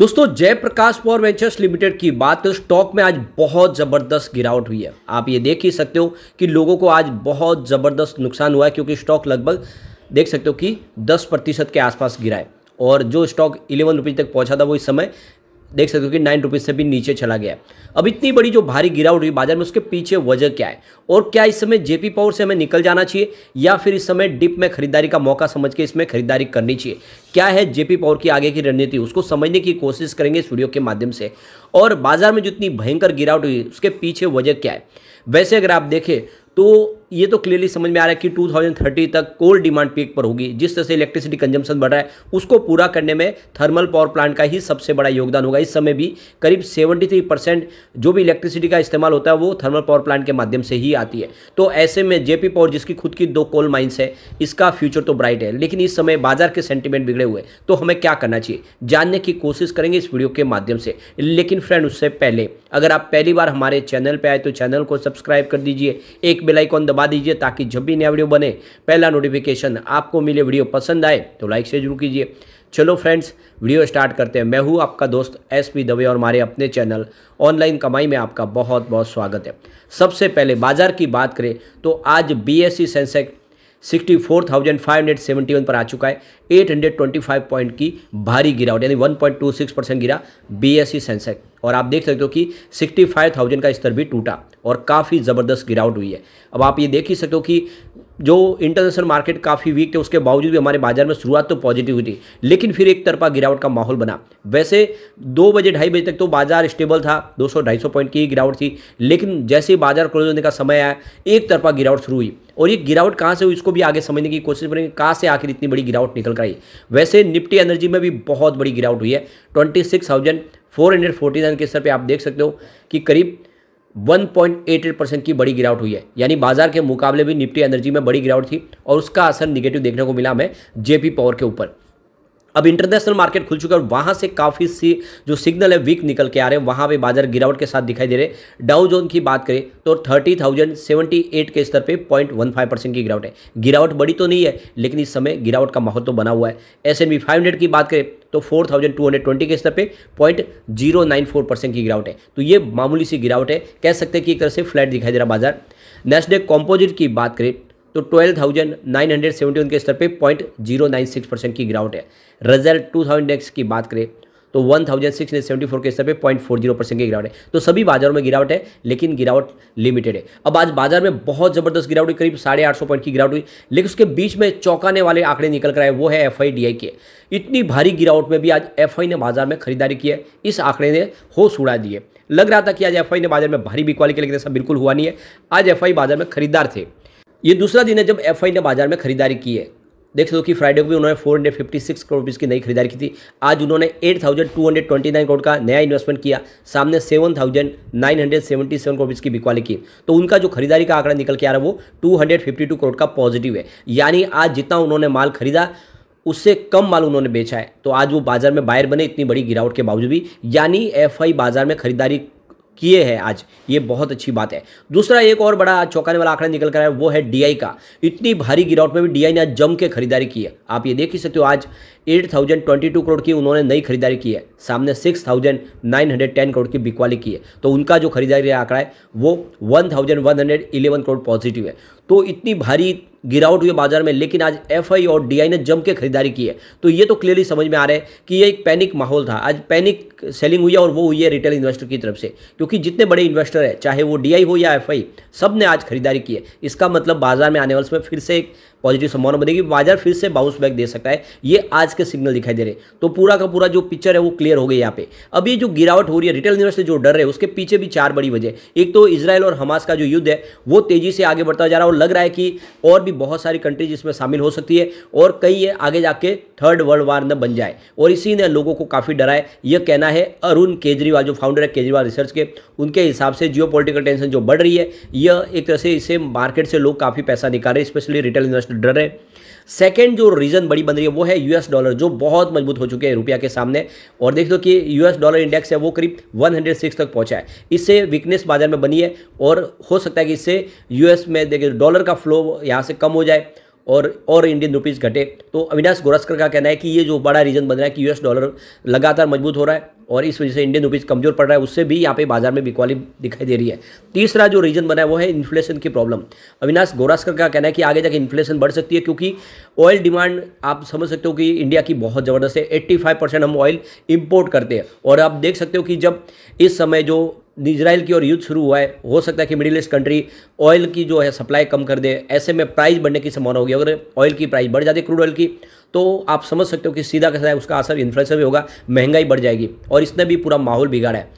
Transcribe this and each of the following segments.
दोस्तों Jayaprakash power ventures limited की बात करें स्टॉक में आज बहुत ज़बरदस्त गिरावट हुई है आप ये देख ही सकते हो कि लोगों को आज बहुत ज़बरदस्त नुकसान हुआ है क्योंकि स्टॉक लगभग देख सकते हो कि 10 प्रतिशत के आसपास गिरा है और जो स्टॉक इलेवन रुपीज़ तक पहुंचा था वो इस समय देख सकते हो कि नाइन रुपीज़ से भी नीचे चला गया अब इतनी बड़ी जो भारी गिरावट हुई बाजार में उसके पीछे वजह क्या है और क्या इस समय जेपी पावर से हमें निकल जाना चाहिए या फिर इस समय डिप में खरीदारी का मौका समझ के इसमें खरीदारी करनी चाहिए क्या है जेपी पावर की आगे की रणनीति उसको समझने की कोशिश करेंगे इस वीडियो के माध्यम से और बाजार में जितनी भयंकर गिरावट हुई उसके पीछे वजह क्या है वैसे अगर आप देखें तो ये तो क्लियरली समझ में आ रहा है कि 2030 तक कोल डिमांड पीक पर होगी जिस तरह से इलेक्ट्रिसिटी कंजम्पशन बढ़ रहा है उसको पूरा करने में थर्मल पावर प्लांट का ही सबसे बड़ा योगदान होगा इस समय भी करीब 73 परसेंट जो भी इलेक्ट्रिसिटी का इस्तेमाल होता है वो थर्मल पावर प्लांट के माध्यम से ही आती है तो ऐसे में जेपी पावर जिसकी खुद की दो कोल माइन्स है इसका फ्यूचर तो ब्राइट है लेकिन इस समय बाजार के सेंटिमेंट बिगड़े हुए तो हमें क्या करना चाहिए जानने की कोशिश करेंगे इस वीडियो के माध्यम से लेकिन फ्रेंड उससे पहले अगर आप पहली बार हमारे चैनल पर आए तो चैनल को सब्सक्राइब कर दीजिए एक बेलाइकॉन दबा दबा दीजिए ताकि जब भी नया वीडियो बने पहला नोटिफिकेशन आपको मिले वीडियो पसंद आए तो लाइक से जरूर कीजिए चलो फ्रेंड्स वीडियो स्टार्ट करते हैं मैं हूँ आपका दोस्त एस पी दवे और हमारे अपने चैनल ऑनलाइन कमाई में आपका बहुत बहुत स्वागत है सबसे पहले बाजार की बात करें तो आज B S C Sensex sixty four thousand five hundred seventy one पर आ चुका है eight hundred twenty five point की भारी गिरावट यानी one point two six percent गिरा बी एस सी सेंसेक्स और आप देख सकते हो कि सिक्सटी फाइव थाउजेंड का स्तर भी टूटा और काफ़ी ज़बरदस्त गिरावट हुई है अब आप ये देख ही सकते हो कि जो इंटरनेशनल मार्केट काफ़ी वीक थे उसके बावजूद भी हमारे बाजार में शुरुआत तो पॉजिटिव हुई थी लेकिन फिर एक तरफा गिरावट का माहौल बना वैसे दो बजे ढाई बजे तक तो बाजार स्टेबल था 200 250 पॉइंट की गिरावट थी लेकिन जैसे ही बाजार क्लोज होने का समय आया एक तरफा गिरावट शुरू हुई और ये गिरावट कहाँ से हुई इसको भी आगे समझने की कोशिश करेंगे कहाँ से आखिर इतनी बड़ी गिरावट निकल कर आई वैसे निफ्टी एनर्जी में भी बहुत बड़ी गिरावट हुई है twenty six thousand four hundred forty nine के स्तर पर आप देख सकते हो कि करीब 1.88 परसेंट की बड़ी गिरावट हुई है यानी बाजार के मुकाबले भी निफ्टी एनर्जी में बड़ी गिरावट थी और उसका असर निगेटिव देखने को मिला हमें जेपी पावर के ऊपर अब इंटरनेशनल मार्केट खुल चुका है और वहाँ से काफ़ी सी जो सिग्नल है वीक निकल के आ रहे हैं वहाँ पे बाजार गिरावट के साथ दिखाई दे रहे हैं डाउ जोन की बात करें तो थर्टी थाउजेंड सेवेंटी एट के स्तर पे पॉइंट वन फाइव परसेंट की गिरावट है गिरावट बड़ी तो नहीं है लेकिन इस समय गिरावट का माहौल तो बना हुआ है S N B five hundred की बात करें तो 4,220 के स्तर पे point zero nine four percent की गिरावट है तो ये मामूली सी गिरावट है कह सकते हैं कि एक तरह से फ्लैट दिखाई दे रहा बाजार नेक्स्ट डे कॉम्पोजिट की बात करें तो twelve thousand nine hundred seventy उनके स्तर पे point zero nine six percent की गिरावट है रिजल्ट टू थाउजेंड इंडेक्स की बात करें तो one thousand six hundred seventy four के स्तर पे पॉइंट फोर जीरो परसेंट की गिरावट है तो सभी बाजारों में गिरावट है लेकिन गिरावट लिमिटेड है अब आज बाजार में बहुत जबरदस्त गिरावट हुई करीब साढ़े आठ सौ पॉइंट की गिरावट हुई लेकिन उसके बीच में चौंकाने वाले आंकड़े निकल कर आए वो है एफ आई डी आई के इतनी भारी गिरावट में भी आज एफ आई ने बाजार में खरीदारी की है इस आंकड़े ने होश उड़ा दिए लग रहा था कि आज एफ आई ने बाजार में भारी बिकवाली की लेकिन ऐसा बिल्कुल हुआ नहीं है आज एफ आई बाजार में खरीदार थे ये दूसरा दिन है जब एफ ने बाजार में खरीदारी की है देख सको कि फ्राइडे को भी उन्होंने four hundred fifty six crore rupees की नई खरीदारी की थी आज उन्होंने eight thousand two hundred twenty nine crore का नया इन्वेस्टमेंट किया सामने seven thousand nine hundred seventy seven crore rupees की बिकवाली की तो उनका जो खरीदारी का आंकड़ा निकल के आ रहा है वो two hundred fifty two crore का पॉजिटिव है यानी आज जितना उन्होंने माल खरीदा उससे कम माल उन्होंने बेचा है तो आज वो बाजार में बायर बने इतनी बड़ी गिरावट के बावजूद भी यानी एफ बाजार में खरीदारी किए हैं आज ये बहुत अच्छी बात है दूसरा एक और बड़ा चौंकाने वाला आंकड़ा निकल कर आया वो है डीआई का इतनी भारी गिरावट में भी डीआई ने आज जम के खरीदारी की है आप ये देख ही सकते हो आज 8022 करोड़ की उन्होंने नई खरीदारी की है सामने 6910 करोड़ की बिकवाली की है तो उनका जो खरीदारी आंकड़ा है वो इलेवन करोड़ पॉजिटिव है तो इतनी भारी गिरावट हुई बाजार में लेकिन आज एफ और डी ने जम के खरीदारी की है तो ये तो क्लियरली समझ में आ रहा है कि ये एक पैनिक माहौल था आज पैनिक सेलिंग हुई है और वो हुई है रिटेल इन्वेस्टर की तरफ से क्योंकि जितने बड़े इन्वेस्टर हैं चाहे वो डी हो या एफ सब ने आज खरीदारी की है इसका मतलब बाजार में आने वाले समय फिर से एक पॉजिटिव संभावना बनेगी बाजार फिर से बाउंस बैक दे सकता है ये आज के सिग्नल दिखाई दे रहे हैं तो पूरा का पूरा जो पिक्चर है वो क्लियर हो गया यहाँ पे अब ये जो गिरावट हो रही है रिटेल इन्वेस्टर जो डर रहे हैं उसके पीछे भी चार बड़ी वजह एक तो इसराइल और हमास का जो युद्ध है वो तेजी से आगे बढ़ता जा रहा है और लग रहा है कि और भी बहुत सारी कंट्रीज इसमें शामिल हो सकती है और कई ये आगे जाके थर्ड वर्ल्ड वार न बन जाए और इसी ने लोगों को काफ़ी डराए यह कहना है अरुण केजरीवाल जो फाउंडर है केजरीवाल रिसर्च के उनके हिसाब से जियो टेंशन जो बढ़ रही है यह एक तरह से इसे मार्केट से लोग काफ़ी पैसा निकाल रहे हैं स्पेशली रिटेल इन्वेस्टर डर रहे हैं सेकेंड जो रीज़न बड़ी बन रही है वो है यूएस डॉलर जो बहुत मजबूत हो चुके हैं रुपया के सामने और देख दो कि यूएस डॉलर इंडेक्स है वो करीब 106 तक पहुंचा है इससे वीकनेस बाजार में बनी है और हो सकता है कि इससे यूएस में देखिए डॉलर का फ्लो यहाँ से कम हो जाए और और इंडियन रुपीज़ घटे तो अविनाश गोरस्कर का कहना है कि ये जो बड़ा रीज़न बन रहा है कि यूएस डॉलर लगातार मजबूत हो रहा है और इस वजह से इंडियन रुपीज़ कमज़ोर पड़ रहा है उससे भी यहाँ पे बाजार में बिकवाली दिखाई दे रही है तीसरा जो रीज़न बना है वो है इन्फ्लेशन की प्रॉब्लम अविनाश गोरास्कर का कहना है कि आगे जाकर इन्फ्लेशन बढ़ सकती है क्योंकि ऑयल डिमांड आप समझ सकते हो कि इंडिया की बहुत ज़बरदस्त है एट्टी हम ऑयल इम्पोर्ट करते हैं और आप देख सकते हो कि जब इस समय जो इसराइल की ओर युद्ध शुरू हुआ है हो सकता है कि मिडिल ईस्ट कंट्री ऑयल की जो है सप्लाई कम कर दे ऐसे में प्राइस बढ़ने की संभावना होगी अगर ऑयल की प्राइस बढ़ जाती है क्रूड ऑयल की तो आप समझ सकते हो कि सीधा कैसा है उसका असर इन्फ्लेशन भी होगा महंगाई बढ़ जाएगी और इसने भी पूरा माहौल बिगाड़ा है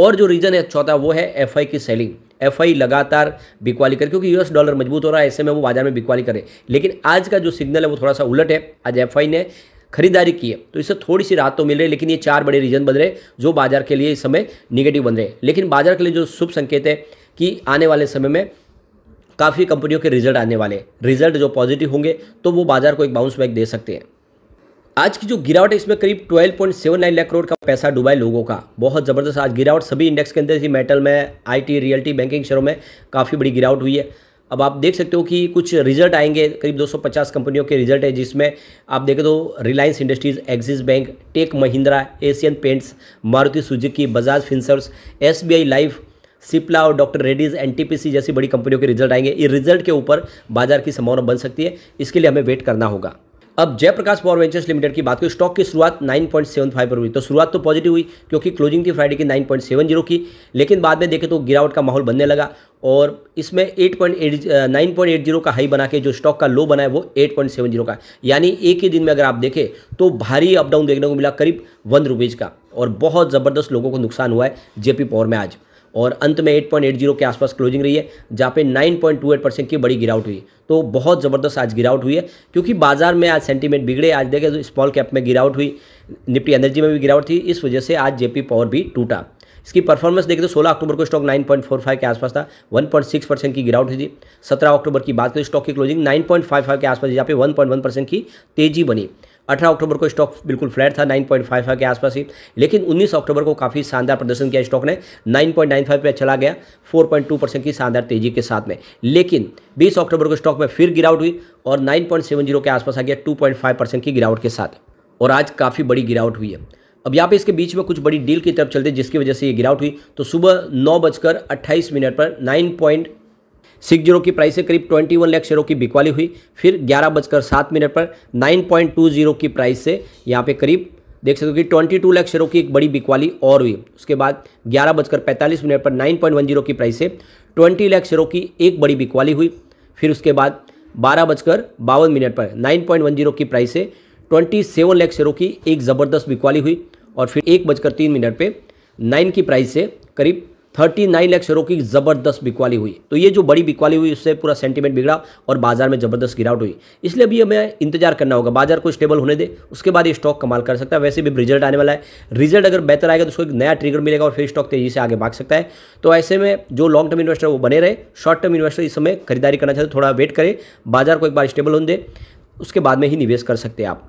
और जो रीज़न है चौथा वो है एफ की सेलिंग एफ लगातार बिकवाली करे क्योंकि यूएस डॉलर मजबूत हो रहा है ऐसे में वो बाजार में बिकवाली करे लेकिन आज का जो सिग्नल है वो थोड़ा सा उलट है आज एफ ने खरीदारी की है तो इससे थोड़ी सी राहत तो मिल रही है लेकिन ये चार बड़े रीजन बन रहे जो बाजार के लिए इस समय निगेटिव बन रहे हैं लेकिन बाजार के लिए जो शुभ संकेत है कि आने वाले समय में काफ़ी कंपनियों के रिजल्ट आने वाले रिजल्ट जो पॉजिटिव होंगे तो वो बाजार को एक बाउंस बैक दे सकते हैं आज की जो गिरावट है इसमें करीब 12.79 लाख करोड़ का पैसा डूबा है लोगों का बहुत ज़बरदस्त आज गिरावट सभी इंडेक्स के अंदर थी मेटल में आईटी रियल्टी बैंकिंग शेयरों में काफ़ी बड़ी गिरावट हुई है अब आप देख सकते हो कि कुछ रिजल्ट आएंगे करीब 250 कंपनियों के रिजल्ट है जिसमें आप देखें तो Reliance Industries Axis Bank Tech Mahindra Asian Paints Maruti Suzuki Bajaj Finserv S B I life Cipla और डॉक्टर रेडीज एनटीपीसी जैसी बड़ी कंपनियों के रिजल्ट आएंगे ये रिजल्ट के ऊपर बाजार की संभावना बन सकती है इसके लिए हमें वेट करना होगा अब जयप्रकाश पावर वेंचर्स लिमिटेड की बात करें स्टॉक की शुरुआत 9.75 पर हुई तो शुरुआत तो पॉजिटिव हुई क्योंकि क्लोजिंग थी फ्राइडे की 9.70 की लेकिन बाद में देखें तो गिरावट का माहौल बनने लगा और इसमें 8.8 9.80 का हाई बना के जो स्टॉक का लो बना है वो 8.70 का यानी एक ही दिन में अगर आप देखें तो भारी अपडाउन देखने को मिला करीब वन रुपीज़ का और बहुत ज़बरदस्त लोगों को नुकसान हुआ है जेपी पावर में आज और अंत में 8.80 के आसपास क्लोजिंग रही है जहाँ पे 9.28 परसेंट की बड़ी गिरावट हुई तो बहुत ज़बरदस्त आज गिरावट हुई है क्योंकि बाजार में आज सेंटीमेंट बिगड़े आज देखें तो स्मॉल कैप में गिरावट हुई निफ्टी एनर्जी में भी गिरावट थी इस वजह से आज जेपी पावर भी टूटा इसकी परफॉर्मेंस देखें तो 16 अक्टूबर को स्टॉक 9.45 के आसपास था 1.6 परसेंट की गिरावट हुई थी 17 अक्टूबर की बात करें स्टॉक की क्लोजिंग 9.55 के आसपास यहाँ पे 1.1 परसेंट की तेजी बनी अठारह अक्टूबर को स्टॉक बिल्कुल फ्लैट था नाइन पॉइंट फाइव फाइव के आसपास ही लेकिन उन्नीस अक्टूबर को काफ़ी शानदार प्रदर्शन किया स्टॉक ने नाइन पॉइंट नाइन फाइव पर चला गया फोर पॉइंट टू परसेंट की शानदार तेजी के साथ में लेकिन बीस अक्टूबर को स्टॉक में फिर गिरावट हुई और नाइन पॉइंट सेवन जीरो के आसपास आ गया टू पॉइंट फाइव परसेंट की गिरावट के साथ और आज काफ़ी बड़ी गिरावट हुई है अब यहाँ पे इसके बीच में कुछ बड़ी डील की तरफ चलते जिसकी वजह से ये गिरावट हुई तो सुबह नौ बजकर अट्ठाईस मिनट पर नाइन पॉइंट सिक्स जीरो की प्राइस से करीब ट्वेंटी वन लाख शेयरों की बिकवाली हुई फिर ग्यारह बजकर सात मिनट पर नाइन पॉइंट टू जीरो की प्राइस से यहाँ पे करीब देख सकते हो कि ट्वेंटी टू लाख शेयरों की एक बड़ी बिकवाली और हुई उसके बाद ग्यारह बजकर पैंतालीस मिनट पर नाइन पॉइंट वन जीरो की प्राइस से ट्वेंटी लाख शेयरों की एक बड़ी बिकवाली हुई फिर उसके बाद बारह बजकर बावन मिनट पर नाइन पॉइंट वन जीरो की प्राइस से ट्वेंटी सेवन लाख शेयरों की एक ज़बरदस्त बिकवाली हुई और फिर एक बजकर तीन मिनट पर नाइन की प्राइस से करीब थर्टी नाइन लैख शेयरों की जबरदस्त बिकवाली हुई तो ये जो बड़ी बिकवाली हुई उससे पूरा सेंटीमेंट बिगड़ा और बाजार में जबरदस्त गिरावट हुई इसलिए अभी हमें इंतजार करना होगा बाजार को स्टेबल होने दे उसके बाद ये स्टॉक कमाल कर सकता है वैसे भी रिजल्ट आने वाला है रिजल्ट अगर बेहतर आएगा तो उसको एक नया ट्रिगर मिलेगा और फिर स्टॉक तेजी से आगे भाग सकता है तो ऐसे में जो लॉन्ग टर्म इन्वेस्टर वो बने रहे शॉर्ट टर्म इन्वेस्टर इस समय खरीदारी करना चाहते थोड़ा वेट करें बाजार को एक बार स्टेबल होने दे उसके बाद में ही निवेश कर सकते हैं आप